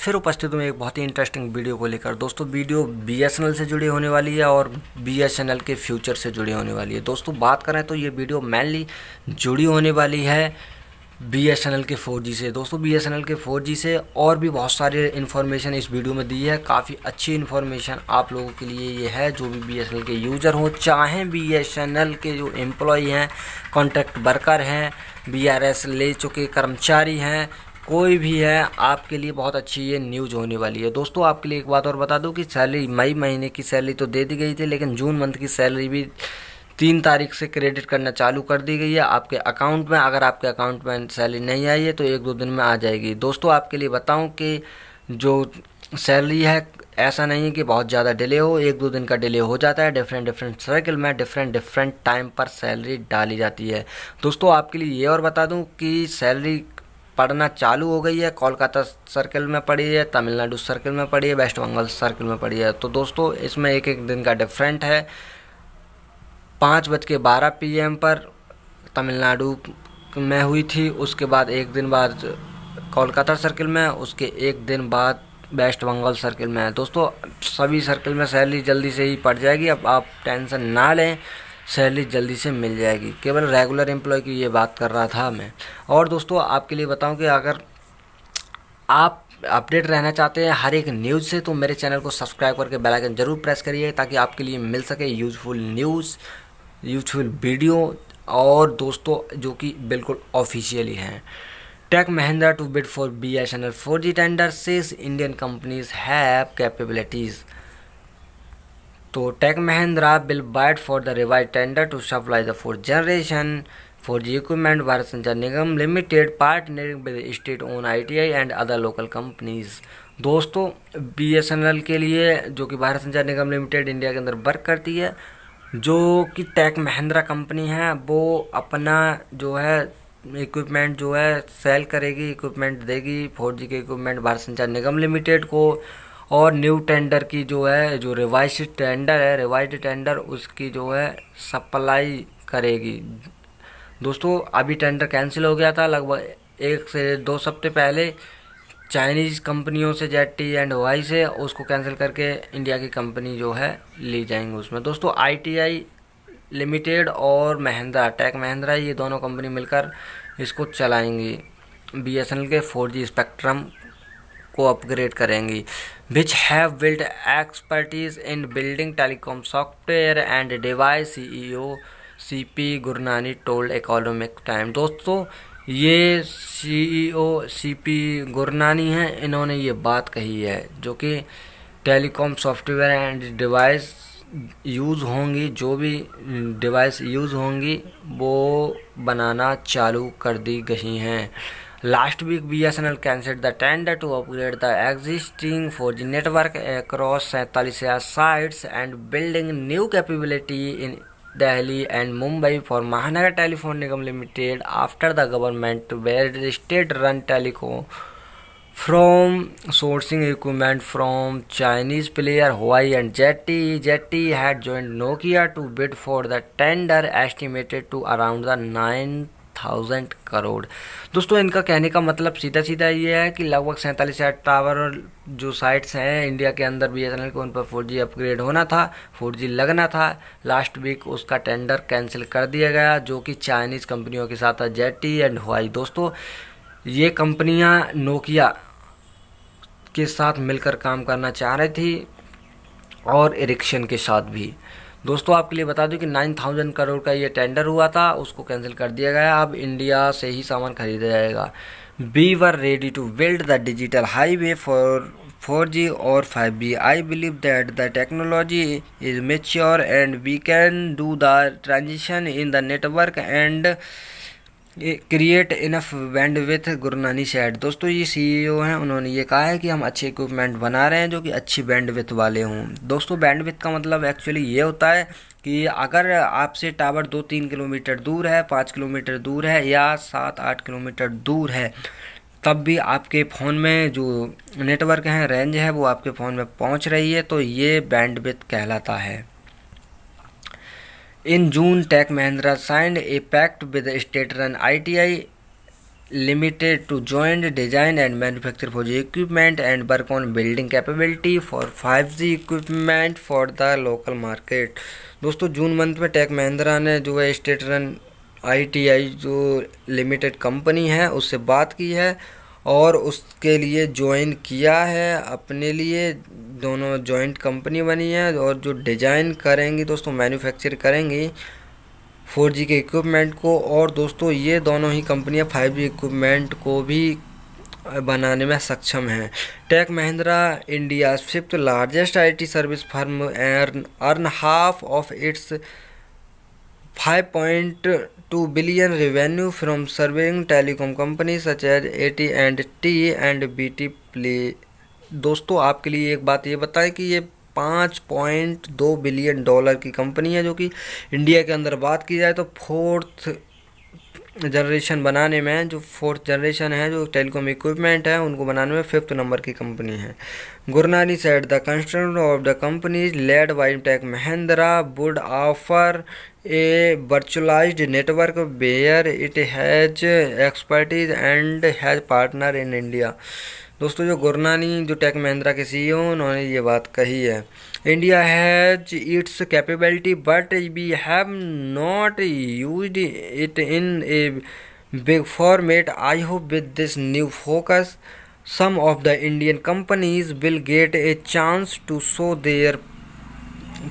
फिर उपस्थित हूँ एक बहुत ही इंटरेस्टिंग वीडियो को लेकर दोस्तों वीडियो बी से जुड़ी होने वाली है और बी के फ्यूचर से जुड़ी होने वाली है दोस्तों बात करें तो ये वीडियो मेनली जुड़ी होने वाली है बी एस एन एल के फोर जी से दोस्तों बी एस एन एल के फोर जी से और भी बहुत सारे इन्फॉर्मेशन इस वीडियो में दी है काफ़ी अच्छी इन्फॉर्मेशन आप लोगों के लिए ये है जो भी बी एस एन एल के यूज़र हों चाहें बी एस एन एल के जो एम्प्लॉय हैं कॉन्ट्रैक्ट वर्कर हैं बी आर एस ले चुके कर्मचारी हैं कोई भी है आपके लिए बहुत अच्छी ये न्यूज होने वाली है दोस्तों आपके लिए एक बात और बता दूं कि सैलरी मई महीने की सैलरी तो दे दी गई थी लेकिन जून मंथ की सैलरी भी तीन तारीख से क्रेडिट करना चालू कर दी गई है आपके अकाउंट में अगर आपके अकाउंट में सैलरी नहीं आई है तो एक दो दिन में आ जाएगी दोस्तों आपके लिए बताऊँ कि जो सैलरी है ऐसा नहीं है कि बहुत ज़्यादा डिले हो एक दो दिन का डिले हो जाता है डिफरेंट डिफरेंट सर्कल में डिफरेंट डिफरेंट टाइम पर सैलरी डाली जाती है दोस्तों आपके लिए ये और बता दूं कि सैलरी पढ़ना चालू हो गई है कोलकाता सर्किल में पड़ी है तमिलनाडु सर्किल में पड़ी है वेस्ट बंगाल सर्किल में पड़ी है तो दोस्तों इसमें एक एक दिन का डिफरेंट है पाँच बज के बारह पी पर तमिलनाडु में हुई थी उसके बाद एक दिन बाद कोलकाता सर्किल में उसके एक दिन बाद वेस्ट बंगाल सर्किल में है दोस्तों सभी सर्किल में सैलरी जल्दी से ही पड़ जाएगी अब आप टेंशन ना लें सैलरी जल्दी से मिल जाएगी केवल रेगुलर एम्प्लॉय की ये बात कर रहा था मैं और दोस्तों आपके लिए बताऊं कि अगर आप अपडेट रहना चाहते हैं हर एक न्यूज़ से तो मेरे चैनल को सब्सक्राइब करके बेल आइकन जरूर प्रेस करिए ताकि आपके लिए मिल सके यूजफुल न्यूज़ यूजफुल वीडियो और दोस्तों जो कि बिल्कुल ऑफिशियली हैं Tech Mahindra to bid for B S N L four G tender says Indian companies have capabilities तो Tech Mahindra will bid for the revise tender to supply the fourth generation four G equipment Bharat Sanchar Nigam limited partnering with state own ITI and other local companies दोस्तों BSNL के लिए जो कि Bharat Sanchar Nigam limited India के अंदर work करती है जो कि टेक महिंद्रा कंपनी है वो अपना जो है इक्विपमेंट जो है सेल करेगी इक्विपमेंट देगी फोर जी के इक्विपमेंट भारत संचार निगम लिमिटेड को और न्यू टेंडर की जो है जो रिवाइज टेंडर है रिवाइज टेंडर उसकी जो है सप्लाई करेगी दोस्तों अभी टेंडर कैंसिल हो गया था लगभग एक से दो सप्ते पहले चाइनीज़ कंपनियों से जेट टी एंड वाई से उसको कैंसिल करके इंडिया की कंपनी जो है ली जाएंगी उसमें दोस्तों आईटीआई लिमिटेड और महिंद्रा टेक महिंद्रा ये दोनों कंपनी मिलकर इसको चलाएंगी बी एस एन एल के फोर जी स्पेक्ट्रम को अपग्रेड करेंगी which have build expertise in building telecom software and device CEO CP Gurnani told economic time दोस्तों ये सीईओ सीपी गुरनानी हैं इन्होंने ये बात कही है जो कि telecom software and device use होंगी जो भी डिवाइस यूज़ होंगी वो बनाना चालू कर दी गई हैं Last week, BSNL cancelled the tender to upgrade the existing 4G network across 47 sites and building new capability in Delhi and Mumbai for Mahanagar Telephone Nigam Limited after the government barred state-run telecom from sourcing equipment from Chinese player Huawei and Jetty. ZTE had joined Nokia to bid for the tender estimated to around the 9th thousand crore दोस्तों इनका कहने का मतलब सीधा सीधा ये है कि लगभग सैंतालीस हज़ार टावर और जो साइट्स हैं इंडिया के अंदर बी को उन पर फोर अपग्रेड होना था फोर लगना था लास्ट वीक उसका टेंडर कैंसिल कर दिया गया जो कि चाइनीज़ कंपनियों के साथ था जेटी एंड हवाई दोस्तों ये कंपनियां नोकिया के साथ मिलकर काम करना चाह रही थी और इरिक्शन के साथ भी दोस्तों आपके लिए बता दूं कि 9000 करोड़ का ये टेंडर हुआ था उसको कैंसिल कर दिया गया अब इंडिया से ही सामान खरीदा जाएगा we were ready to build the digital highway for four G और five G I believe that the technology is mature and we can do the transition in the network and ये create enough bandwidth Gurnani said दोस्तों ये ओ e हैं उन्होंने ये कहा है कि हम अच्छे इक्विपमेंट बना रहे हैं जो कि अच्छी बैंड विथ वाले हों दोस्तों बैंड विथ का मतलब एक्चुअली ये होता है कि अगर आपसे टावर दो तीन किलोमीटर दूर है पाँच किलोमीटर दूर है या सात आठ किलोमीटर दूर है तब भी आपके फ़ोन में जो नेटवर्क है रेंज है वो आपके फ़ोन में पहुंच रही है तो ये बैंड विथ कहलाता है In June, Tech Mahindra signed a pact with state-run ITI Limited to joint design and manufacture 4G equipment and work on building capability for 5G equipment for the local market. दोस्तों June month में टेक महिंद्रा ने जो है state run ITI जो limited company है उससे बात की है और उसके लिए ज्वाइन किया है अपने लिए दोनों जॉइंट कंपनी बनी है और जो डिज़ाइन करेंगी दोस्तों मैन्युफैक्चर करेंगी 4G के इक्विपमेंट को और दोस्तों ये दोनों ही कंपनियां 5G इक्विपमेंट को भी बनाने में सक्षम हैं Tech Mahindra India fifth largest IT service firm earn earn half of its five point two billion revenue from serving telecom company such as A T and T and B T play दोस्तों आपके लिए एक बात ये बताएं कि ये पाँच पॉइंट दो बिलियन डॉलर की कंपनी है जो कि इंडिया के अंदर बात की जाए तो फोर्थ जनरेशन बनाने में जो फोर्थ जनरेशन है जो टेलीकॉम इक्विपमेंट है उनको बनाने में फिफ्थ नंबर की कंपनी है Gurnani said the construct of the companies led by Tech Mahindra would offer a virtualise network where it has expertise and has partner in India दोस्तों जो गुरनानी जो टेक महिंद्रा के सी उन्होंने ये बात कही है India has its capability, but we have not used it in a big format. I hope with this new focus, some of the Indian companies will get a chance to show their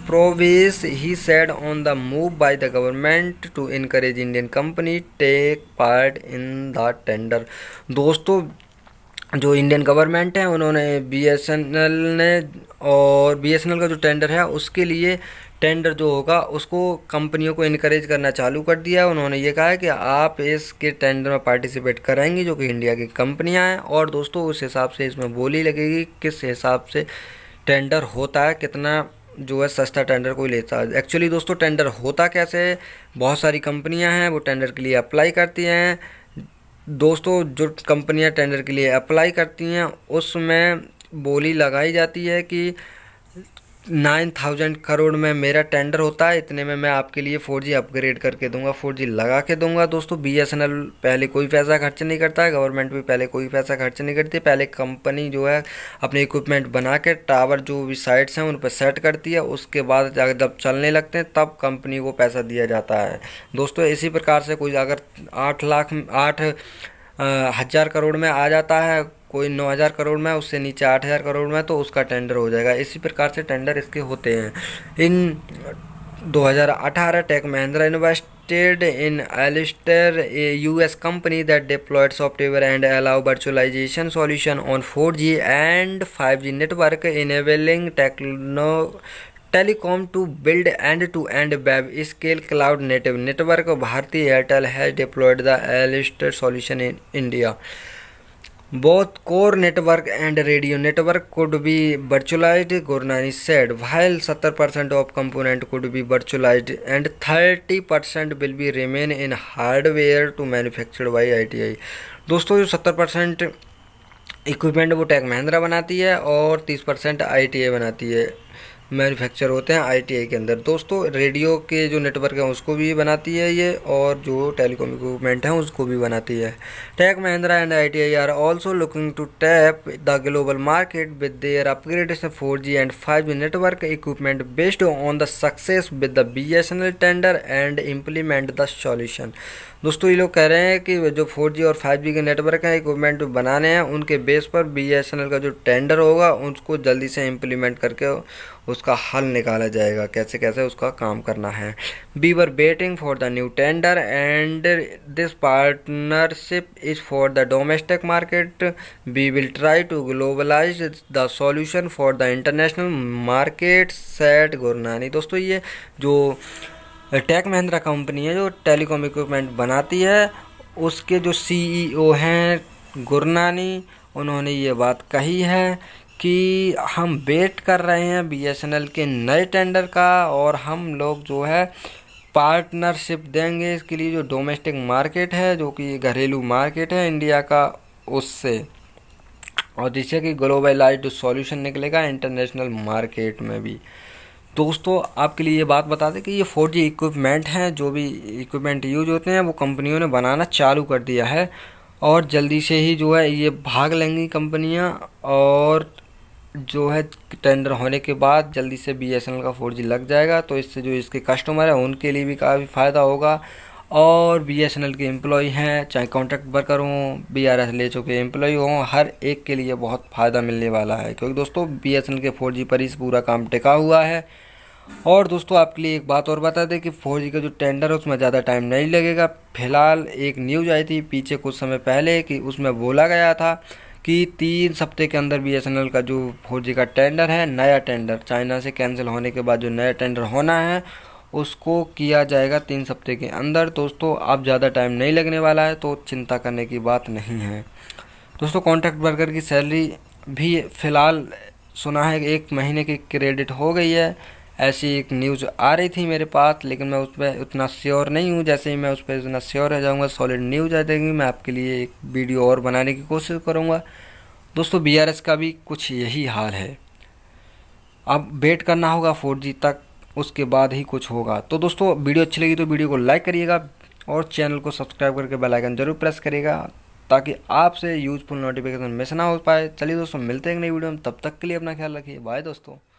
prowess, he said, on the move by the government to encourage Indian companies take part in the tender. दोस्तों जो Indian government है उन्होंने BSNL ने और BSNL का जो tender है उसके लिए टेंडर जो होगा उसको कंपनियों को इनक्रेज करना चालू कर दिया उन्होंने ये कहा है कि आप इसके टेंडर में पार्टिसिपेट करेंगी जो कि इंडिया की कंपनियां हैं और दोस्तों उस हिसाब से इसमें बोली लगेगी किस हिसाब से टेंडर होता है कितना जो है सस्ता टेंडर कोई लेता है एक्चुअली दोस्तों टेंडर होता कैसे बहुत सारी कंपनियां हैं वो टेंडर के लिए अप्लाई करती हैं दोस्तों जो कंपनियां टेंडर के लिए अप्लाई करती हैं उसमें बोली लगाई जाती है कि नाइन थाउजेंड करोड़ में मेरा टेंडर होता है इतने में मैं आपके लिए फोर जी अपग्रेड करके दूंगा फोर जी लगा के दूंगा दोस्तों बी एस एन एल पहले कोई पैसा खर्च नहीं करता है गवर्नमेंट भी पहले कोई पैसा खर्च नहीं करती पहले कंपनी जो है अपने इक्विपमेंट बना के टावर जो भी साइट्स हैं उन पर सेट करती है उसके बाद जब चलने लगते हैं तब कंपनी को पैसा दिया जाता है दोस्तों इसी प्रकार से कोई अगर आठ लाख आठ हज़ार करोड़ में आ जाता है कोई नौ हज़ार करोड़ में उससे नीचे आठ हज़ार करोड़ में तो उसका टेंडर हो जाएगा इसी प्रकार से टेंडर इसके होते हैं in 2018 Tech Mahindra invested in Altiostar a US company that deployed software and allow virtualisation solution on 4G and 5G network enabling techno telecom to build end to end web scale cloud native network भारतीय Airtel has deployed the Altiostar solution in India Both core network and radio network could be virtualized, Gornani said, while 70% of component could be virtualized and 30% will be remain in hardware to manufactured by ITI. दोस्तों जो 70% equipment वो take Mahindra बनाती है और 30% आई बनाती है manufacture होते हैं आईटीआई के अंदर दोस्तों रेडियो के जो नेटवर्क हैं उसको भी बनाती है ये और जो टेलीकॉम इक्विपमेंट हैं उसको भी बनाती है Tech Mahindra and I T I are also looking to tap the global market with their upgradation four G and five G network equipment based on the success with the B S N L tender and implement the solution दोस्तों ये लोग कह रहे हैं कि जो 4G और 5G के नेटवर्क हैं इक्विपमेंट बनाने हैं उनके बेस पर बी का जो टेंडर होगा उसको जल्दी से इम्प्लीमेंट करके उसका हल निकाला जाएगा कैसे कैसे उसका काम करना है we were waiting for the new tender and this partnership is for the domestic market we will try to globalise the solution for the international market said Gurnani दोस्तों ये जो टेक महिंद्रा कंपनी है जो टेलीकॉम इक्विपमेंट बनाती है उसके जो CEO e हैं गुरनानी उन्होंने ये बात कही है कि हम वेट कर रहे हैं बीएसएनएल के नए टेंडर का और हम लोग जो है पार्टनरशिप देंगे इसके लिए जो डोमेस्टिक मार्केट है जो कि घरेलू मार्केट है इंडिया का उससे और जिससे कि ग्लोबलाइज सॉल्यूशन निकलेगा इंटरनेशनल मार्केट में भी दोस्तों आपके लिए ये बात बता दें कि ये फोर जी इक्विपमेंट हैं जो भी इक्विपमेंट यूज होते हैं वो कंपनियों ने बनाना चालू कर दिया है और जल्दी से ही जो है ये भाग लेंगी कंपनियां और जो है टेंडर होने के बाद जल्दी से बी का फोर लग जाएगा तो इससे जो इसके कस्टमर हैं उनके लिए भी काफ़ी फ़ायदा होगा और बी एस एन एल के एम्प्लॉय हैं चाहे कॉन्ट्रैक्ट वर्कर हों बी आर एस ले चुके एम्प्लॉय हों हर एक के लिए बहुत फ़ायदा मिलने वाला है क्योंकि दोस्तों बी एस एन एल के फोर जी पर ही पूरा काम टिका हुआ है और दोस्तों आपके लिए एक बात और बता दें कि फोर जी का जो टेंडर है उसमें ज़्यादा टाइम नहीं लगेगा फिलहाल एक न्यूज़ आई थी पीछे कुछ समय पहले कि उसमें बोला गया था कि तीन सप्ते के अंदर बी एस एन एल का जो फोर जी का टेंडर है नया टेंडर चाइना से कैंसिल होने के बाद जो नया टेंडर होना है उसको किया जाएगा तीन सप्ते के अंदर दोस्तों अब ज़्यादा टाइम नहीं लगने वाला है तो चिंता करने की बात नहीं है दोस्तों कॉन्ट्रैक्ट वर्कर की सैलरी भी फ़िलहाल सुना है एक महीने की क्रेडिट हो गई है ऐसी एक न्यूज़ आ रही थी मेरे पास लेकिन मैं उस पर उतना श्योर नहीं हूँ जैसे ही मैं उस पर इतना श्योर रह जाऊँगा सॉलिड न्यूज़ आ जाएगी मैं आपके लिए एक वीडियो और बनाने की कोशिश करूँगा दोस्तों बी का भी कुछ यही हाल है अब वेट करना होगा फोर तक उसके बाद ही कुछ होगा तो दोस्तों वीडियो अच्छी लगी तो वीडियो को लाइक करिएगा और चैनल को सब्सक्राइब करके बेल आइकन जरूर प्रेस करिएगा ताकि आपसे यूजफुल नोटिफिकेशन मिस ना हो पाए चलिए दोस्तों मिलते हैं नई वीडियो में तब तक के लिए अपना ख्याल रखिए बाय दोस्तों